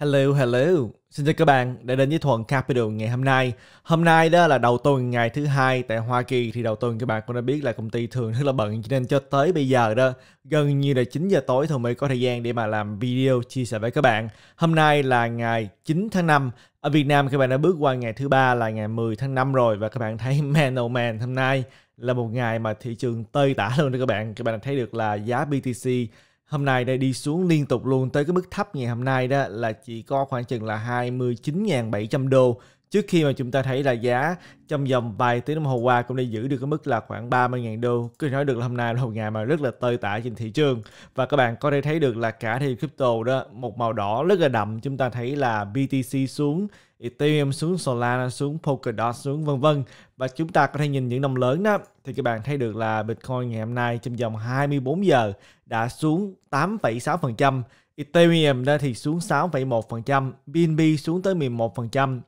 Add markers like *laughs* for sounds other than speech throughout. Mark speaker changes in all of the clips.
Speaker 1: Hello, hello. Xin chào các bạn đã đến với Thuận Capital ngày hôm nay. Hôm nay đó là đầu tuần ngày thứ hai tại Hoa Kỳ thì đầu tuần các bạn cũng đã biết là công ty thường rất là bận cho nên cho tới bây giờ đó gần như là 9 giờ tối thường mới có thời gian để mà làm video chia sẻ với các bạn. Hôm nay là ngày 9 tháng 5 ở Việt Nam các bạn đã bước qua ngày thứ ba là ngày 10 tháng 5 rồi và các bạn thấy *laughs* man oh man hôm nay là một ngày mà thị trường tơi tả luôn đó các bạn. Các bạn đã thấy được là giá BTC hôm nay đây đi xuống liên tục luôn tới cái mức thấp ngày hôm nay đó là chỉ có khoảng chừng là 29.700 đô Trước khi mà chúng ta thấy là giá trong vòng vài tiếng đồng hồ qua cũng đã giữ được cái mức là khoảng 30.000 đô. cứ nói được là hôm nay là một ngày mà rất là tơi tả trên thị trường. Và các bạn có thể thấy được là cả thị crypto đó, một màu đỏ rất là đậm. Chúng ta thấy là BTC xuống, Ethereum xuống, Solana xuống, Polkadot xuống vân vân. Và chúng ta có thể nhìn những đồng lớn đó thì các bạn thấy được là Bitcoin ngày hôm nay trong vòng 24 giờ đã xuống 8,6%. Ethereum đó thì xuống 6,1%, BNB xuống tới 11%,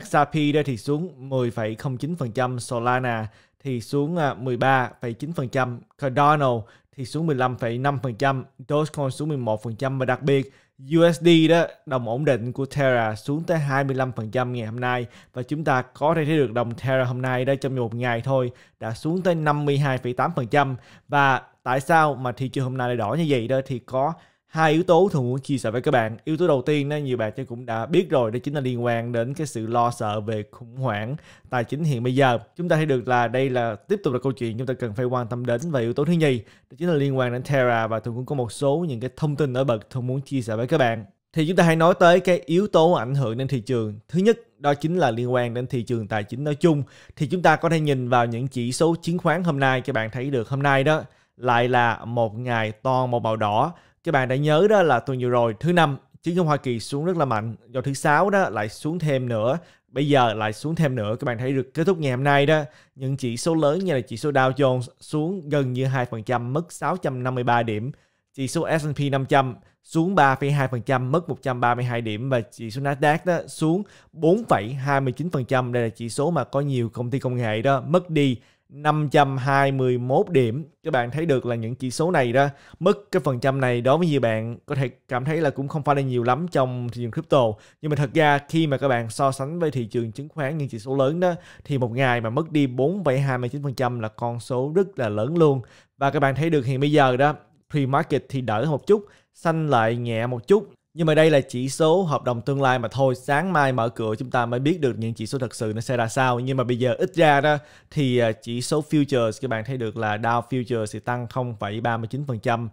Speaker 1: XRP đây thì xuống 10,09%, Solana thì xuống 13,9%, à, Cardano thì xuống 15,5%, Dogecoin xuống 11% và đặc biệt USD đó, đồng ổn định của Terra xuống tới 25% ngày hôm nay và chúng ta có thể thấy được đồng Terra hôm nay đây trong một ngày thôi đã xuống tới 52,8% và tại sao mà thị trường hôm nay lại đỏ như vậy đó thì có hai yếu tố thường muốn chia sẻ với các bạn yếu tố đầu tiên đó nhiều bạn chắc cũng đã biết rồi đó chính là liên quan đến cái sự lo sợ về khủng hoảng tài chính hiện bây giờ chúng ta thấy được là đây là tiếp tục là câu chuyện chúng ta cần phải quan tâm đến và yếu tố thứ nhì đó chính là liên quan đến Terra và thường cũng có một số những cái thông tin nổi bật thường muốn chia sẻ với các bạn thì chúng ta hãy nói tới cái yếu tố ảnh hưởng đến thị trường thứ nhất đó chính là liên quan đến thị trường tài chính nói chung thì chúng ta có thể nhìn vào những chỉ số chứng khoán hôm nay các bạn thấy được hôm nay đó lại là một ngày toàn một màu đỏ các bạn đã nhớ đó là tuần vừa rồi thứ năm chứng khoán Hoa Kỳ xuống rất là mạnh rồi thứ sáu đó lại xuống thêm nữa bây giờ lại xuống thêm nữa các bạn thấy được kết thúc ngày hôm nay đó những chỉ số lớn như là chỉ số Dow Jones xuống gần như 2% mất 653 điểm chỉ số S&P 500 xuống 3,2% mất 132 điểm và chỉ số Nasdaq đó xuống 4,29% đây là chỉ số mà có nhiều công ty công nghệ đó mất đi 521 điểm. Các bạn thấy được là những chỉ số này đó, mức cái phần trăm này đối với nhiều bạn có thể cảm thấy là cũng không phải là nhiều lắm trong thị trường crypto. Nhưng mà thật ra khi mà các bạn so sánh với thị trường chứng khoán những chỉ số lớn đó thì một ngày mà mất đi 4,29% là con số rất là lớn luôn. Và các bạn thấy được hiện bây giờ đó, pre-market thì đỡ một chút, xanh lại nhẹ một chút nhưng mà đây là chỉ số hợp đồng tương lai mà thôi, sáng mai mở cửa chúng ta mới biết được những chỉ số thật sự nó sẽ ra sao. Nhưng mà bây giờ ít ra đó thì à, chỉ số futures các bạn thấy được là Dow futures thì tăng 0,39%,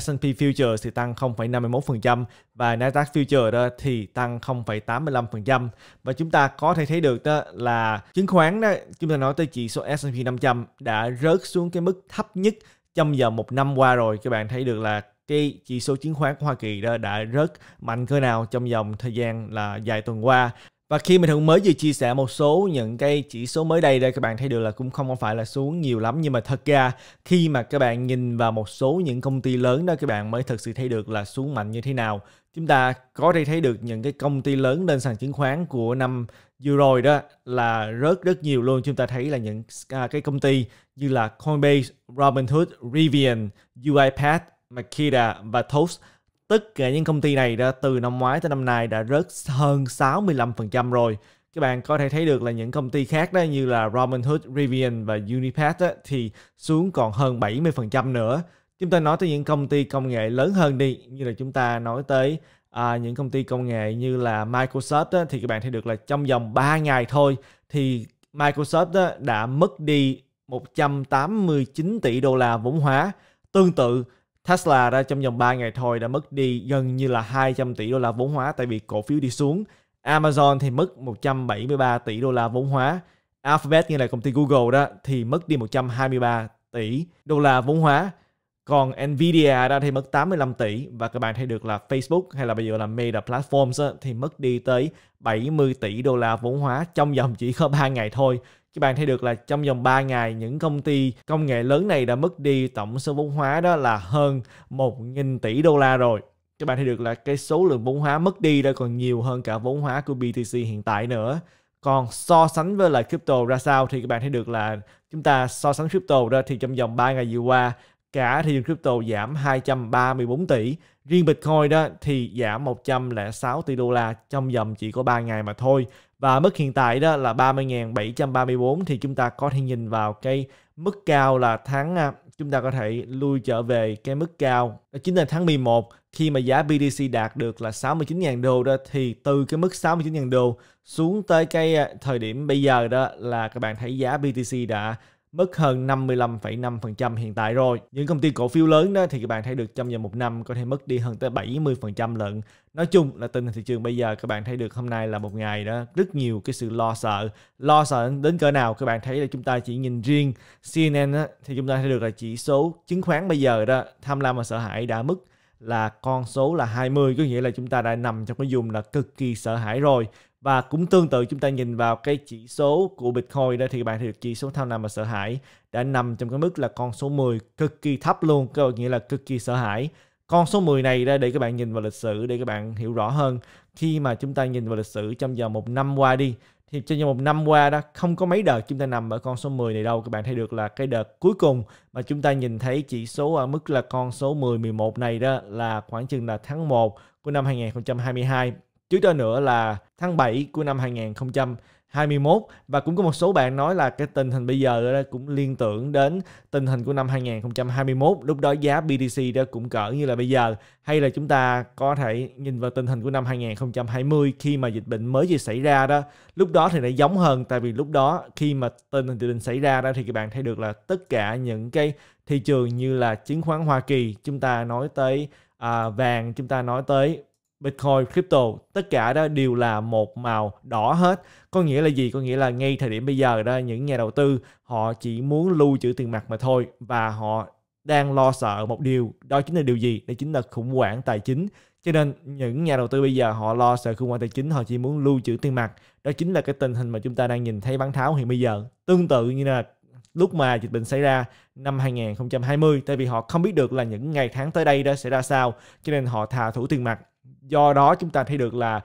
Speaker 1: S&P Futures thì tăng 0,51% và Nasdaq Futures đó thì tăng 0,85% và chúng ta có thể thấy được đó là chứng khoán đó chúng ta nói tới chỉ số S&P 500 đã rớt xuống cái mức thấp nhất trong vòng một năm qua rồi các bạn thấy được là cái chỉ số chứng khoán của Hoa Kỳ đã, đã rớt mạnh cỡ nào trong vòng thời gian là vài tuần qua và khi mình thường mới vừa chia sẻ một số những cái chỉ số mới đây đây các bạn thấy được là cũng không phải là xuống nhiều lắm nhưng mà thật ra khi mà các bạn nhìn vào một số những công ty lớn đó các bạn mới thực sự thấy được là xuống mạnh như thế nào. Chúng ta có thể thấy được những cái công ty lớn lên sàn chứng khoán của năm vừa rồi đó là rớt rất nhiều luôn. Chúng ta thấy là những à, cái công ty như là Coinbase, Robinhood, Rivian, UiPath, Makita và Toast. Tất cả những công ty này đã từ năm ngoái tới năm nay đã rớt hơn 65% rồi. Các bạn có thể thấy được là những công ty khác đó như là Robinhood, Rivian và unipath đó, thì xuống còn hơn 70% nữa. Chúng ta nói tới những công ty công nghệ lớn hơn đi, như là chúng ta nói tới à, những công ty công nghệ như là Microsoft đó, thì các bạn thấy được là trong vòng 3 ngày thôi thì Microsoft đó đã mất đi 189 tỷ đô la vốn hóa. Tương tự Tesla đã trong vòng 3 ngày thôi đã mất đi gần như là 200 tỷ đô la vốn hóa tại vì cổ phiếu đi xuống. Amazon thì mất 173 tỷ đô la vốn hóa. Alphabet như là công ty Google đó thì mất đi 123 tỷ đô la vốn hóa. Còn Nvidia đó thì mất 85 tỷ và các bạn thấy được là Facebook hay là bây giờ là Meta Platforms đó, thì mất đi tới 70 tỷ đô la vốn hóa trong vòng chỉ có 3 ngày thôi các bạn thấy được là trong vòng 3 ngày những công ty công nghệ lớn này đã mất đi tổng số vốn hóa đó là hơn 1.000 tỷ đô la rồi các bạn thấy được là cái số lượng vốn hóa mất đi đã còn nhiều hơn cả vốn hóa của BTC hiện tại nữa còn so sánh với lại crypto ra sao thì các bạn thấy được là chúng ta so sánh crypto ra thì trong vòng 3 ngày vừa qua cả thị trường crypto giảm 234 tỷ, riêng Bitcoin đó thì giảm 106 tỷ đô la trong vòng chỉ có 3 ngày mà thôi và mức hiện tại đó là 30.734 thì chúng ta có thể nhìn vào cái mức cao là tháng à, chúng ta có thể lui trở về cái mức cao đó chính là tháng 11 khi mà giá BTC đạt được là 69.000 đô đó thì từ cái mức 69.000 đô xuống tới cái à, thời điểm bây giờ đó là các bạn thấy giá BTC đã mất hơn 55,5% hiện tại rồi. Những công ty cổ phiếu lớn đó thì các bạn thấy được trong vòng một năm có thể mất đi hơn tới 70% lận. Nói chung là tình hình thị trường bây giờ các bạn thấy được hôm nay là một ngày đó rất nhiều cái sự lo sợ. Lo sợ đến cỡ nào các bạn thấy là chúng ta chỉ nhìn riêng CNN đó, thì chúng ta thấy được là chỉ số chứng khoán bây giờ đó tham lam và sợ hãi đã mất là con số là 20 có nghĩa là chúng ta đã nằm trong cái vùng là cực kỳ sợ hãi rồi và cũng tương tự chúng ta nhìn vào cái chỉ số của Bitcoin đó thì các bạn thấy được chỉ số tham lam và sợ hãi đã nằm trong cái mức là con số 10 cực kỳ thấp luôn, có nghĩa là cực kỳ sợ hãi. Con số 10 này ra để các bạn nhìn vào lịch sử để các bạn hiểu rõ hơn. Khi mà chúng ta nhìn vào lịch sử trong vòng một năm qua đi thì trong vòng một năm qua đó không có mấy đợt chúng ta nằm ở con số 10 này đâu các bạn thấy được là cái đợt cuối cùng mà chúng ta nhìn thấy chỉ số ở mức là con số 10 11 này đó là khoảng chừng là tháng 1 của năm 2022 Chứ cho nữa là tháng 7 của năm 2021 và cũng có một số bạn nói là cái tình hình bây giờ cũng liên tưởng đến tình hình của năm 2021 lúc đó giá BTC đó cũng cỡ như là bây giờ hay là chúng ta có thể nhìn vào tình hình của năm 2020 khi mà dịch bệnh mới vừa xảy ra đó lúc đó thì lại giống hơn tại vì lúc đó khi mà tình hình dịch bệnh xảy ra đó thì các bạn thấy được là tất cả những cái thị trường như là chứng khoán Hoa Kỳ chúng ta nói tới à, vàng chúng ta nói tới Bitcoin, crypto, tất cả đó đều là một màu đỏ hết. Có nghĩa là gì? Có nghĩa là ngay thời điểm bây giờ đó, những nhà đầu tư họ chỉ muốn lưu trữ tiền mặt mà thôi và họ đang lo sợ một điều, đó chính là điều gì? Đó chính là khủng hoảng tài chính. Cho nên những nhà đầu tư bây giờ họ lo sợ khủng hoảng tài chính, họ chỉ muốn lưu trữ tiền mặt. Đó chính là cái tình hình mà chúng ta đang nhìn thấy bán tháo hiện bây giờ. Tương tự như là lúc mà dịch bệnh xảy ra năm 2020 tại vì họ không biết được là những ngày tháng tới đây đó sẽ ra sao cho nên họ thà thủ tiền mặt do đó chúng ta thấy được là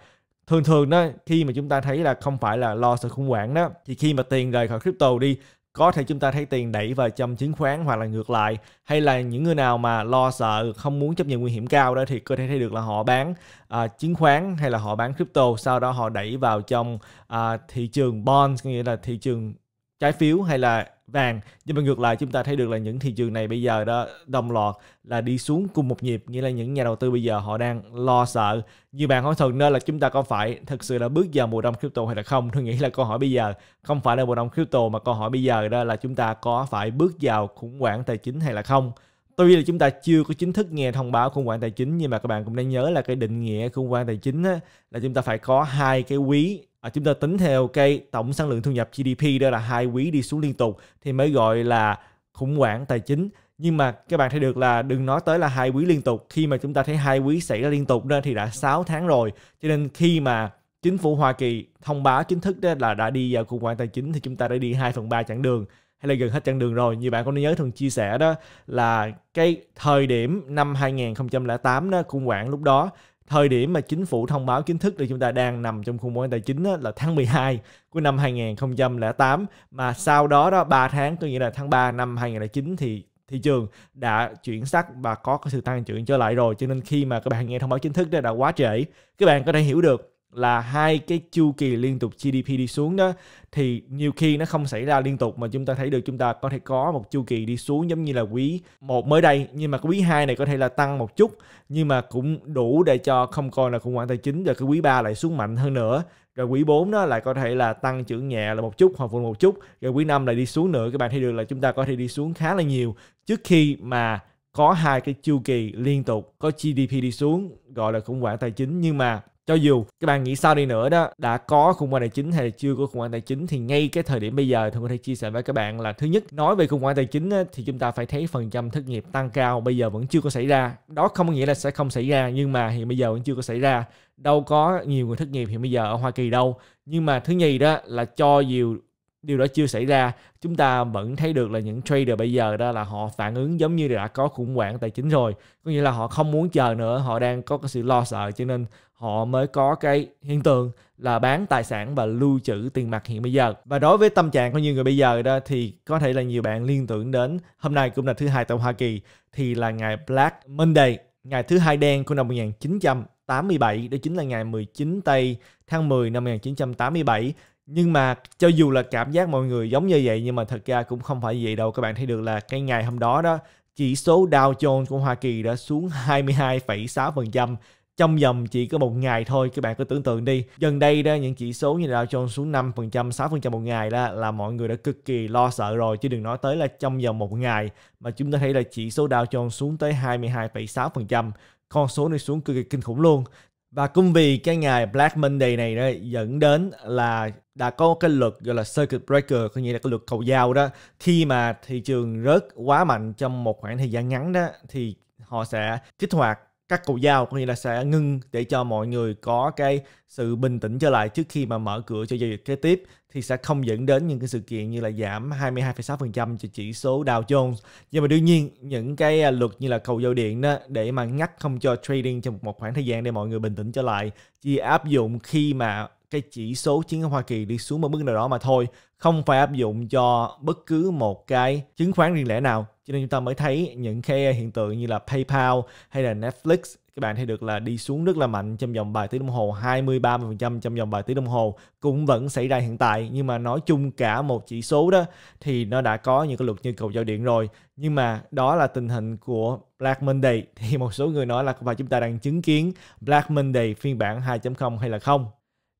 Speaker 1: thường thường đó khi mà chúng ta thấy là không phải là lo sợ khủng hoảng đó thì khi mà tiền rời khỏi crypto đi có thể chúng ta thấy tiền đẩy vào trong chứng khoán hoặc là ngược lại hay là những người nào mà lo sợ không muốn chấp nhận nguy hiểm cao đó thì có thể thấy được là họ bán à, chứng khoán hay là họ bán crypto sau đó họ đẩy vào trong à, thị trường bonds nghĩa là thị trường trái phiếu hay là vàng nhưng mà ngược lại chúng ta thấy được là những thị trường này bây giờ đó đồng loạt là đi xuống cùng một nhịp nghĩa là những nhà đầu tư bây giờ họ đang lo sợ như bạn hỏi thật nên là chúng ta có phải thực sự là bước vào mùa đông crypto hay là không tôi nghĩ là câu hỏi bây giờ không phải là mùa đông crypto mà câu hỏi bây giờ đó là chúng ta có phải bước vào khủng hoảng tài chính hay là không Tuy là chúng ta chưa có chính thức nghe thông báo khủng hoảng tài chính nhưng mà các bạn cũng nên nhớ là cái định nghĩa khủng hoảng tài chính á, là chúng ta phải có hai cái quý à, chúng ta tính theo cái tổng sản lượng thu nhập GDP đó là hai quý đi xuống liên tục thì mới gọi là khủng hoảng tài chính nhưng mà các bạn thấy được là đừng nói tới là hai quý liên tục khi mà chúng ta thấy hai quý xảy ra liên tục đó thì đã 6 tháng rồi cho nên khi mà chính phủ Hoa Kỳ thông báo chính thức đó là đã đi vào khủng hoảng tài chính thì chúng ta đã đi 2 phần 3 chặng đường hay là gần hết chặng đường rồi. Như bạn có nhớ thường chia sẻ đó là cái thời điểm năm 2008 đó khủng hoảng lúc đó thời điểm mà chính phủ thông báo chính thức là chúng ta đang nằm trong khung bối tài chính là tháng 12 của năm 2008 mà sau đó đó 3 tháng có nghĩa là tháng 3 năm 2009 thì thị trường đã chuyển sắc và có cái sự tăng trưởng trở lại rồi cho nên khi mà các bạn nghe thông báo chính thức đó đã quá trễ các bạn có thể hiểu được là hai cái chu kỳ liên tục GDP đi xuống đó thì nhiều khi nó không xảy ra liên tục mà chúng ta thấy được chúng ta có thể có một chu kỳ đi xuống giống như là quý một mới đây nhưng mà quý 2 này có thể là tăng một chút nhưng mà cũng đủ để cho không coi là khủng hoảng tài chính rồi cái quý 3 lại xuống mạnh hơn nữa rồi quý 4 nó lại có thể là tăng trưởng nhẹ là một chút hoặc vượt một chút rồi quý 5 lại đi xuống nữa các bạn thấy được là chúng ta có thể đi xuống khá là nhiều trước khi mà có hai cái chu kỳ liên tục có GDP đi xuống gọi là khủng hoảng tài chính nhưng mà cho dù các bạn nghĩ sao đi nữa đó đã có khủng hoảng tài chính hay là chưa có khủng hoảng tài chính thì ngay cái thời điểm bây giờ tôi có thể chia sẻ với các bạn là thứ nhất nói về khủng hoảng tài chính thì chúng ta phải thấy phần trăm thất nghiệp tăng cao bây giờ vẫn chưa có xảy ra đó không có nghĩa là sẽ không xảy ra nhưng mà hiện bây giờ vẫn chưa có xảy ra đâu có nhiều người thất nghiệp hiện bây giờ ở Hoa Kỳ đâu nhưng mà thứ nhì đó là cho dù điều đó chưa xảy ra chúng ta vẫn thấy được là những trader bây giờ đó là họ phản ứng giống như đã có khủng hoảng tài chính rồi có nghĩa là họ không muốn chờ nữa họ đang có cái sự lo sợ cho nên họ mới có cái hiện tượng là bán tài sản và lưu trữ tiền mặt hiện bây giờ và đối với tâm trạng của nhiều người bây giờ đó thì có thể là nhiều bạn liên tưởng đến hôm nay cũng là thứ hai tại Hoa Kỳ thì là ngày Black Monday ngày thứ hai đen của năm 1987 đó chính là ngày 19 tây tháng 10 năm 1987 nhưng mà cho dù là cảm giác mọi người giống như vậy nhưng mà thật ra cũng không phải vậy đâu các bạn thấy được là cái ngày hôm đó đó chỉ số Dow Jones của Hoa Kỳ đã xuống 22,6% trong vòng chỉ có một ngày thôi các bạn cứ tưởng tượng đi gần đây đó những chỉ số như Dow Jones xuống 5% 6% một ngày đó là mọi người đã cực kỳ lo sợ rồi chứ đừng nói tới là trong vòng một ngày mà chúng ta thấy là chỉ số Dow Jones xuống tới 22,6% con số này xuống cực kỳ kinh khủng luôn và cũng vì cái ngày Black Monday này đó, dẫn đến là đã có cái luật gọi là circuit breaker có nghĩa là cái luật cầu giao đó khi mà thị trường rớt quá mạnh trong một khoảng thời gian ngắn đó thì họ sẽ kích hoạt các cầu giao có nghĩa là sẽ ngưng để cho mọi người có cái sự bình tĩnh trở lại trước khi mà mở cửa cho giao dịch kế tiếp thì sẽ không dẫn đến những cái sự kiện như là giảm 22,6% cho chỉ số Dow Jones. Nhưng mà đương nhiên những cái à, luật như là cầu giao điện đó để mà ngắt không cho trading trong một khoảng thời gian để mọi người bình tĩnh trở lại chỉ áp dụng khi mà cái chỉ số chứng khoán Hoa Kỳ đi xuống một mức nào đó mà thôi không phải áp dụng cho bất cứ một cái chứng khoán riêng lẻ nào cho nên chúng ta mới thấy những cái hiện tượng như là PayPal hay là Netflix các bạn thấy được là đi xuống rất là mạnh trong vòng vài tiếng đồng hồ 20 30% trong vòng vài tiếng đồng hồ cũng vẫn xảy ra hiện tại nhưng mà nói chung cả một chỉ số đó thì nó đã có những cái luật như cầu giao điện rồi nhưng mà đó là tình hình của Black Monday *laughs* thì một số người nói là có phải chúng ta đang chứng kiến Black Monday phiên bản 2.0 hay là không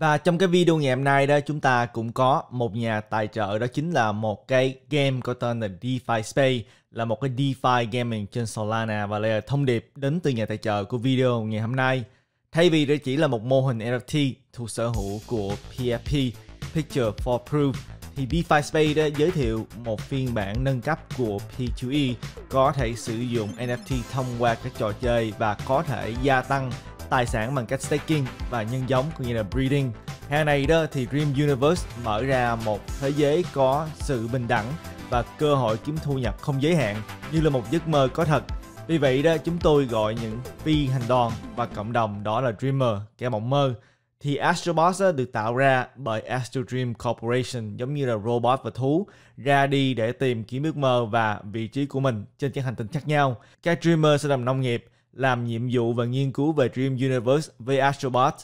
Speaker 1: Và trong cái video ngày hôm nay đó chúng ta cũng có một nhà tài trợ đó chính là một cái game có tên là DeFi Space là một cái DeFi gaming trên Solana và đây là thông điệp đến từ nhà tài trợ của video ngày hôm nay. Thay vì đó chỉ là một mô hình NFT thuộc sở hữu của PFP Picture for Proof thì DeFi Space đã giới thiệu một phiên bản nâng cấp của P2E có thể sử dụng NFT thông qua các trò chơi và có thể gia tăng tài sản bằng cách staking và nhân giống cũng như là breeding. Hè này đó thì Dream Universe mở ra một thế giới có sự bình đẳng và cơ hội kiếm thu nhập không giới hạn như là một giấc mơ có thật. Vì vậy đó chúng tôi gọi những phi hành đoàn và cộng đồng đó là Dreamer, kẻ mộng mơ. Thì Astrobots được tạo ra bởi Astro Dream Corporation giống như là robot và thú ra đi để tìm kiếm ước mơ và vị trí của mình trên các hành tinh khác nhau. Các Dreamer sẽ làm nông nghiệp, làm nhiệm vụ và nghiên cứu về Dream Universe với Astrobot.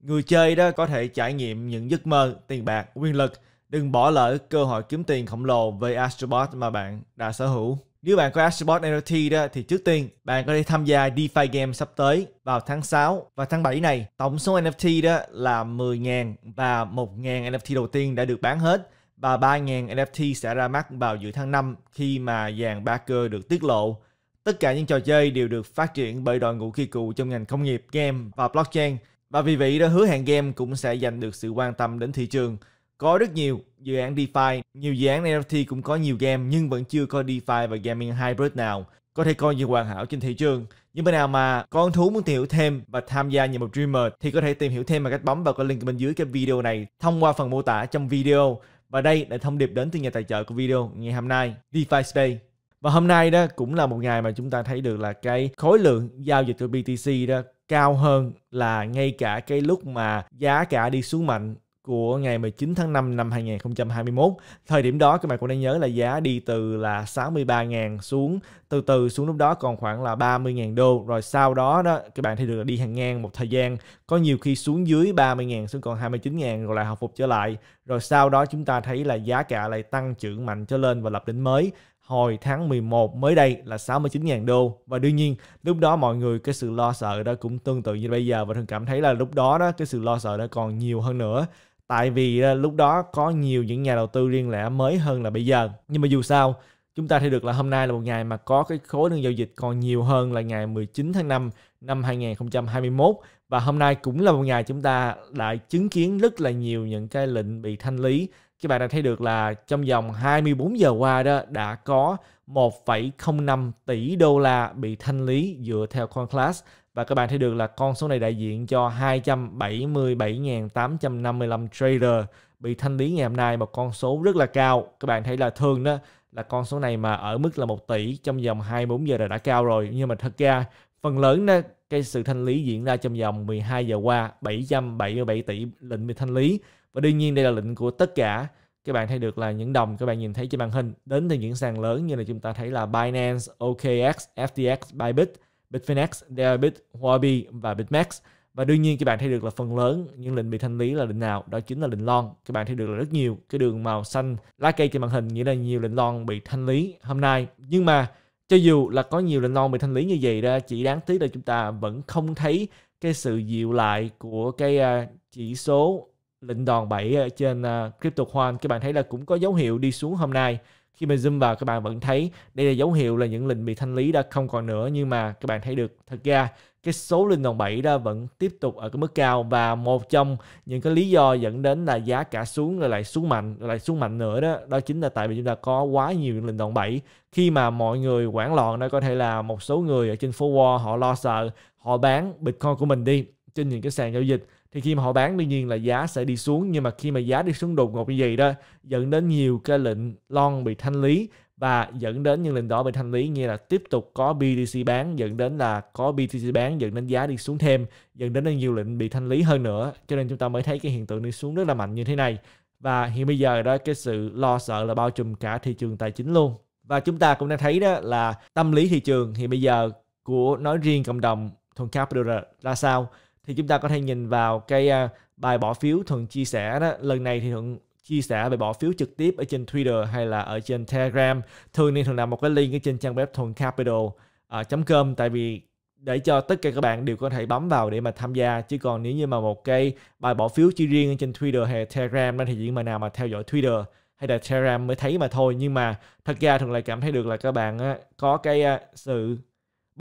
Speaker 1: Người chơi đó có thể trải nghiệm những giấc mơ, tiền bạc, quyền lực. Đừng bỏ lỡ cơ hội kiếm tiền khổng lồ với Astrobot mà bạn đã sở hữu. Nếu bạn có Astrobot NFT đó thì trước tiên bạn có thể tham gia DeFi Game sắp tới vào tháng 6 và tháng 7 này. Tổng số NFT đó là 10.000 và 1.000 NFT đầu tiên đã được bán hết và 3.000 NFT sẽ ra mắt vào giữa tháng 5 khi mà dàn Barker được tiết lộ. Tất cả những trò chơi đều được phát triển bởi đội ngũ kỳ cựu trong ngành công nghiệp, game và blockchain. Và vì vậy đã hứa hẹn game cũng sẽ giành được sự quan tâm đến thị trường. Có rất nhiều dự án DeFi, nhiều dự án NFT cũng có nhiều game nhưng vẫn chưa có DeFi và gaming hybrid nào có thể coi như hoàn hảo trên thị trường. nhưng bên nào mà con thú muốn tìm hiểu thêm và tham gia như một dreamer thì có thể tìm hiểu thêm bằng cách bấm vào cái link bên dưới cái video này thông qua phần mô tả trong video. Và đây là thông điệp đến từ nhà tài trợ của video ngày hôm nay, DeFi Space. Và hôm nay đó cũng là một ngày mà chúng ta thấy được là cái khối lượng giao dịch của BTC đó cao hơn là ngay cả cái lúc mà giá cả đi xuống mạnh của ngày 19 tháng 5 năm 2021. Thời điểm đó các bạn cũng đang nhớ là giá đi từ là 63.000 xuống từ từ xuống lúc đó còn khoảng là 30.000 đô rồi sau đó đó các bạn thấy được là đi hàng ngang một thời gian có nhiều khi xuống dưới 30.000 xuống còn 29.000 rồi lại hồi phục trở lại rồi sau đó chúng ta thấy là giá cả lại tăng trưởng mạnh trở lên và lập đỉnh mới hồi tháng 11 mới đây là 69.000 đô và đương nhiên lúc đó mọi người cái sự lo sợ đó cũng tương tự như bây giờ và thường cảm thấy là lúc đó đó cái sự lo sợ đó còn nhiều hơn nữa tại vì ờ, lúc đó có nhiều những nhà đầu tư riêng lẻ mới hơn là bây giờ nhưng mà dù sao chúng ta thấy được là hôm nay là một ngày mà có cái khối lượng giao dịch còn nhiều hơn là ngày 19 tháng 5 năm 2021 và hôm nay cũng là một ngày chúng ta lại chứng kiến rất là nhiều những cái lệnh bị thanh lý các bạn đã thấy được là trong vòng 24 giờ qua đó đã có 1,05 tỷ đô la bị thanh lý dựa theo CoinClass và các bạn thấy được là con số này đại diện cho 277.855 trader bị thanh lý ngày hôm nay một con số rất là cao. Các bạn thấy là thường đó là con số này mà ở mức là 1 tỷ trong vòng 24 giờ là đã cao rồi nhưng mà thật ra phần lớn đó cái sự thanh lý diễn ra trong vòng 12 giờ qua 777 tỷ lệnh bị thanh lý và đương nhiên đây là lệnh của tất cả các bạn thấy được là những đồng các bạn nhìn thấy trên màn hình đến từ những sàn lớn như là chúng ta thấy là Binance, OKX, FTX, Bybit, Bitfinex, Deribit, Huobi và Bitmax. Và đương nhiên các bạn thấy được là phần lớn những lệnh bị thanh lý là lệnh nào, đó chính là lệnh lon. Các bạn thấy được là rất nhiều cái đường màu xanh lá cây trên màn hình nghĩa là nhiều lệnh lon bị thanh lý hôm nay. Nhưng mà cho dù là có nhiều lệnh lon bị thanh lý như vậy ra chỉ đáng tiếc là chúng ta vẫn không thấy cái sự dịu lại của cái à, chỉ số lệnh đòn 7 ờ, trên crypto ờ, CryptoCoin các bạn thấy là cũng có dấu hiệu đi xuống hôm nay khi mà zoom vào các bạn vẫn thấy đây là dấu hiệu là những lệnh bị thanh lý đã không còn nữa nhưng mà các bạn thấy được thật ra cái số lệnh đòn 7 đó vẫn tiếp tục ở cái mức cao và một trong những cái lý do dẫn đến là giá cả xuống rồi lại xuống mạnh rồi lại xuống mạnh nữa đó đó chính là tại vì chúng ta có quá nhiều lệnh đòn 7 khi mà mọi người quản loạn đó có thể là một số người ở trên phố Wall họ lo sợ họ bán Bitcoin của mình đi trên những cái sàn giao dịch thì khi mà họ bán đương nhiên là giá sẽ đi xuống nhưng mà khi mà giá đi xuống đột ngột như vậy đó dẫn đến nhiều cái lệnh long bị thanh lý và dẫn đến những lệnh đỏ bị thanh lý như là tiếp tục có BTC bán dẫn đến là có BTC bán dẫn đến giá đi xuống thêm dẫn đến nhiều lệnh bị thanh lý hơn nữa cho nên chúng ta mới thấy cái hiện tượng đi xuống rất là mạnh như thế này và hiện bây giờ đó cái sự lo sợ là bao trùm cả thị trường tài chính luôn và chúng ta cũng đang thấy đó là tâm lý thị trường hiện bây giờ của nói riêng cộng đồng thuần capital ra sao thì chúng ta có thể nhìn vào cái à, bài bỏ phiếu thuận chia sẻ đó lần này thì thuận chia sẻ về bỏ phiếu trực tiếp ở trên Twitter hay là ở trên Telegram thường thì thường làm một cái link ở trên trang web thuận capital uh, com tại vì để cho tất cả các bạn đều có thể bấm vào để mà tham gia chứ còn nếu như mà một cái bài bỏ phiếu chỉ riêng trên Twitter hay Telegram thì những mà nào mà theo dõi Twitter hay là Telegram mới thấy mà thôi nhưng mà thật ra thường lại cảm thấy được là các bạn có cái à, sự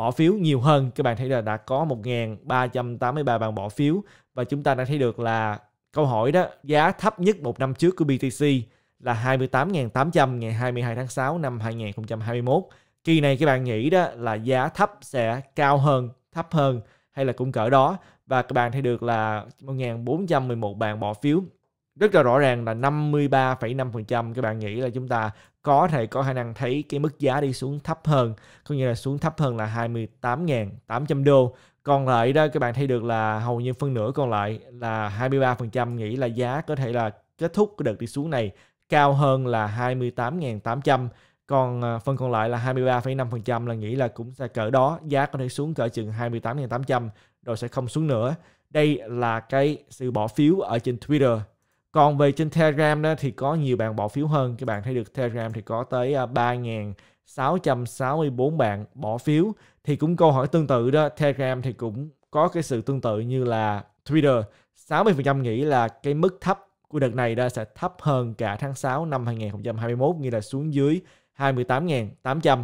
Speaker 1: bỏ phiếu nhiều hơn các bạn thấy là đã có 1.383 bạn bỏ phiếu và chúng ta đã thấy được là câu hỏi đó giá thấp nhất một năm trước của BTC là 28.800 ngày 22 tháng 6 năm 2021 kỳ này các bạn nghĩ đó là giá thấp sẽ cao hơn thấp hơn hay là cũng cỡ đó và các bạn thấy được là 1.411 bạn bỏ phiếu rất là rõ ràng là 53,5% các bạn nghĩ là chúng ta có thể có khả năng thấy cái mức giá đi xuống thấp hơn có nghĩa là xuống thấp hơn là 28.800 đô còn lại đó các bạn thấy được là hầu như phân nửa còn lại là 23% nghĩ là giá có thể là kết thúc cái đợt đi xuống này cao hơn là 28.800 còn à, phần còn lại là 23,5% là nghĩ là cũng sẽ cỡ đó giá có thể xuống cỡ chừng 28.800 rồi sẽ không xuống nữa đây là cái sự bỏ phiếu ở trên Twitter còn về trên Telegram đó thì có nhiều bạn bỏ phiếu hơn các bạn thấy được Telegram thì có tới 3.664 à, bạn bỏ phiếu thì cũng câu hỏi tương tự đó Telegram thì cũng có cái sự tương tự như là Twitter 60% nghĩ là cái mức thấp của đợt này đó sẽ thấp hơn cả tháng 6 năm 2021 nghĩa là xuống dưới 28.800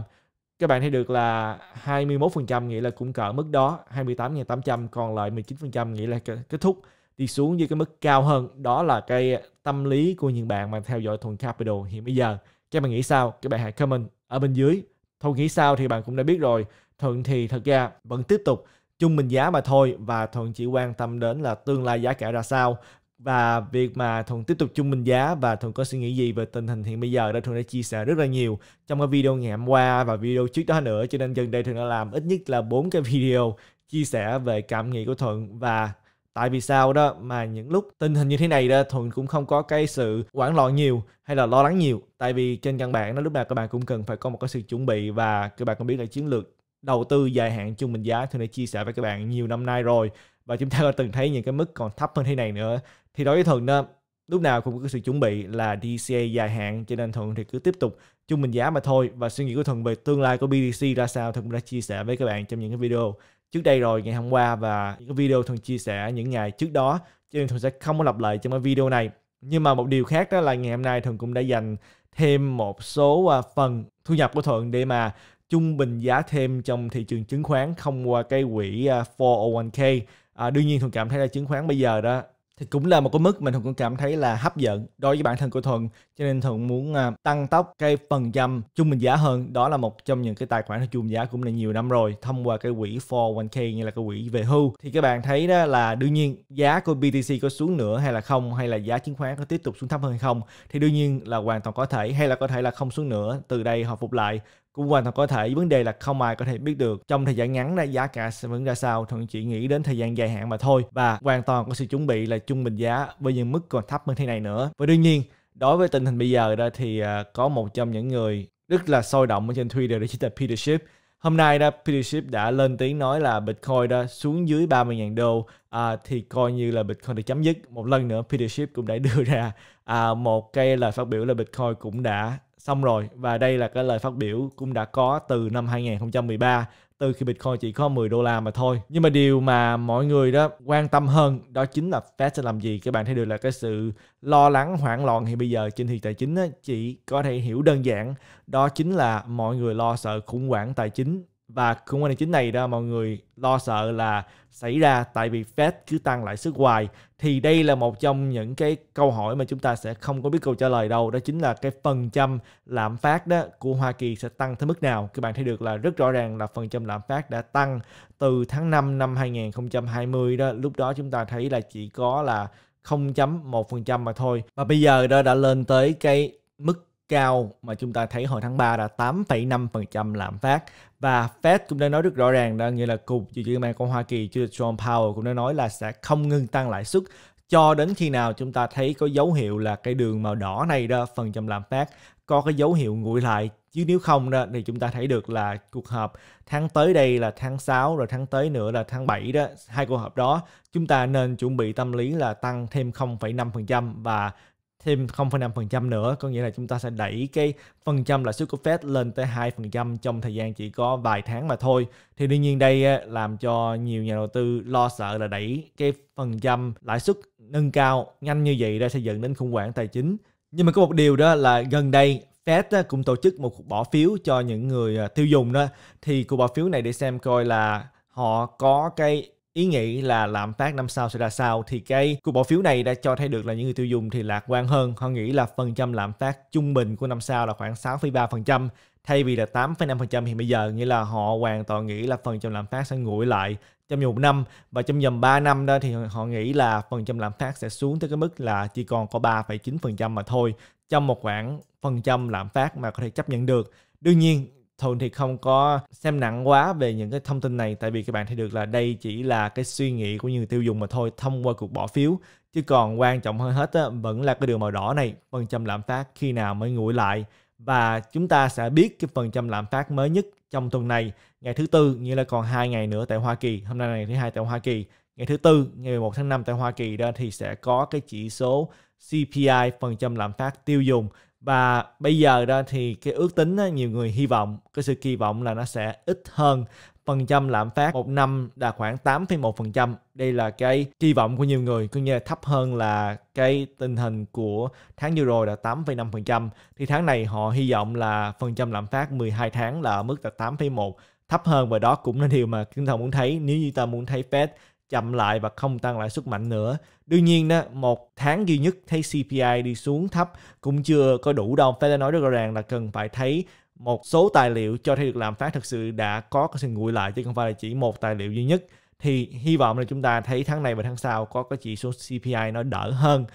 Speaker 1: các bạn thấy được là 21% nghĩ là cũng cỡ mức đó 28.800 còn lại 19% nghĩ là kết thúc đi xuống với cái mức cao hơn đó là cái tâm lý của những bạn mà theo dõi thuần capital hiện bây giờ các bạn nghĩ sao các bạn hãy comment ở bên dưới thôi nghĩ sao thì bạn cũng đã biết rồi thuận thì thật ra vẫn tiếp tục chung bình giá mà thôi và thuận chỉ quan tâm đến là tương lai giá cả ra sao và việc mà thuận tiếp tục chung bình giá và thuận có suy nghĩ gì về tình hình hiện bây giờ đã thuận đã chia sẻ rất là nhiều trong cái video ngày hôm qua và video trước đó nữa cho nên gần đây thuận đã làm ít nhất là bốn cái video chia sẻ về cảm nghĩ của thuận và tại vì sao đó mà những lúc tình hình như thế này đó thuận cũng không có cái sự hoảng loạn nhiều hay là lo lắng nhiều tại vì trên căn bản nó lúc nào các bạn cũng cần phải có một cái sự chuẩn bị và các bạn cũng biết là chiến lược đầu tư dài hạn trung bình giá thường đã chia sẻ với các bạn nhiều năm nay rồi và chúng ta có từng thấy những cái mức còn thấp hơn thế này nữa thì đối với thuận đó lúc nào cũng có sự chuẩn bị là DCA dài hạn cho nên Thuận thì cứ tiếp tục trung bình giá mà thôi và suy nghĩ của Thuận về tương lai của BDC ra sao Thuận đã chia sẻ với các bạn trong những cái video trước đây rồi ngày hôm qua và những cái video Thuận chia sẻ những ngày trước đó cho nên Thuận sẽ không có lặp lại trong cái video này nhưng mà một điều khác đó là ngày hôm nay Thuận cũng đã dành thêm một số à, phần thu nhập của Thuận để mà trung bình giá thêm trong thị trường chứng khoán không qua cái quỹ 401k. À, à, đương nhiên Thuận cảm thấy là chứng khoán bây giờ đó thì cũng là một cái mức mình thường cũng cảm thấy là hấp dẫn đối với bản thân của thuận cho nên thuận muốn à, tăng tốc cái phần trăm trung bình giá hơn đó là một trong những cái tài khoản trung bình giá cũng là nhiều năm rồi thông qua cái quỹ 401k như là cái quỹ về hưu thì các bạn thấy đó là đương nhiên giá của BTC có xuống nữa hay là không hay là giá chứng khoán có tiếp tục xuống thấp hơn hay không thì đương nhiên là hoàn toàn có thể hay là có thể là không xuống nữa từ đây họ phục lại cũng hoàn toàn có thể vấn đề là không ai có thể biết được trong thời gian ngắn ra giá cả sẽ vẫn ra sao thậm chỉ nghĩ đến thời gian dài hạn mà thôi và hoàn toàn có sự chuẩn bị là trung bình giá với những mức còn thấp hơn thế này nữa và đương nhiên đối với tình hình bây giờ đó thì à, có một trong những người rất là sôi động ở trên Twitter đó chính là Peter Schiff hôm nay đó Peter Schiff đã lên tiếng nói là Bitcoin đó xuống dưới 30.000 đô à, thì coi như là Bitcoin đã chấm dứt một lần nữa Peter Schiff cũng đã *laughs* đưa ra à, một cái lời phát biểu là Bitcoin cũng đã xong rồi và đây là cái lời phát biểu cũng đã có từ năm 2013 từ khi Bitcoin chỉ có 10 đô la mà thôi. Nhưng mà điều mà mọi người đó quan tâm hơn đó chính là Fed sẽ làm gì. Các bạn thấy được là cái sự lo lắng hoảng loạn thì bây giờ trên thị tài chính chỉ có thể hiểu đơn giản. Đó chính là mọi người lo sợ khủng hoảng tài chính và khủng hoảng tài chính này đó mọi người lo sợ là xảy ra tại vì Fed cứ tăng lãi suất hoài thì đây là một trong những cái câu hỏi mà chúng ta sẽ không có biết câu trả lời đâu đó chính là cái phần trăm lạm phát đó của Hoa Kỳ sẽ tăng tới mức nào các bạn thấy được là rất rõ ràng là phần trăm lạm phát đã tăng từ tháng 5 năm 2020 đó lúc đó chúng ta thấy là chỉ có là 0.1% mà thôi và bây giờ đó đã lên tới cái mức cao mà chúng ta thấy hồi tháng 3 là 8,5% lạm phát và Fed cũng đã nói rất rõ ràng đó nghĩa là cục dự trữ liên bang của Hoa Kỳ Chủ tịch John Powell cũng đã nói là sẽ không ngừng tăng lãi suất cho đến khi nào chúng ta thấy có dấu hiệu là cái đường màu đỏ này đó phần trăm lạm phát có cái dấu hiệu nguội lại chứ nếu không đó thì chúng ta thấy được là cuộc họp tháng tới đây là tháng 6 rồi tháng tới nữa là tháng 7 đó hai cuộc họp đó chúng ta nên chuẩn bị tâm lý là tăng thêm 0,5% và thêm 0,5% nữa có nghĩa là chúng ta sẽ đẩy cái phần trăm lãi suất của Fed lên tới 2% trong thời gian chỉ có vài tháng mà thôi thì đương nhiên đây làm cho nhiều nhà đầu tư lo sợ là đẩy cái phần trăm lãi suất nâng cao nhanh như vậy ra sẽ dẫn đến khủng hoảng tài chính nhưng mà có một điều đó là gần đây Fed cũng tổ chức một cuộc bỏ phiếu cho những người à, tiêu dùng đó thì cuộc bỏ phiếu này để xem coi là họ có cái ý nghĩ là lạm phát năm sau sẽ ra sao thì cái cuộc bỏ phiếu này đã cho thấy được là những người tiêu dùng thì lạc quan hơn họ nghĩ là phần trăm lạm phát trung bình của năm sau là khoảng 6,3% thay vì là 8,5% thì bây giờ nghĩa là họ hoàn toàn nghĩ là phần trăm lạm phát sẽ nguội lại trong vòng năm và trong vòng 3 năm đó thì họ nghĩ là phần trăm lạm phát sẽ xuống tới cái mức là chỉ còn có 3,9% mà thôi trong một khoảng phần trăm lạm phát mà có thể chấp nhận được. Đương nhiên thường thì không có xem nặng quá về những cái thông tin này tại vì các bạn thấy được là đây chỉ là cái suy nghĩ của người tiêu dùng mà thôi thông qua cuộc bỏ phiếu chứ còn quan trọng hơn hết á, vẫn là cái đường màu đỏ này phần trăm lạm phát khi nào mới nguội lại và chúng ta sẽ biết cái phần trăm lạm phát mới nhất trong tuần này ngày thứ tư như là còn hai ngày nữa tại Hoa Kỳ hôm nay là ngày thứ hai tại Hoa Kỳ ngày thứ tư ngày 11 tháng 5 tại Hoa Kỳ đó thì sẽ có cái chỉ số CPI phần trăm lạm phát tiêu dùng và bây giờ đó thì cái ước tính đó, nhiều người hy vọng cái sự kỳ vọng là nó sẽ ít hơn phần trăm lạm phát một năm đạt khoảng 8,1%. Đây là cái kỳ vọng của nhiều người, có nghĩa là thấp hơn là cái tình hình của tháng vừa rồi là 8,5%. Thì tháng này họ hy vọng là phần trăm lạm phát 12 tháng là ở mức là 8,1 thấp hơn và đó cũng là điều mà chúng ta muốn thấy nếu như ta muốn thấy Fed chậm lại và không tăng lãi suất mạnh nữa. Đương nhiên đó, một tháng duy nhất thấy CPI đi xuống thấp cũng chưa có đủ đâu. Fed nói rất rõ ràng là cần phải thấy một số tài liệu cho thấy được làm phát thực sự đã có cái sự nguội lại chứ không phải là chỉ một tài liệu duy nhất thì hy vọng là chúng ta thấy tháng này và tháng sau có cái chỉ số CPI nó đỡ hơn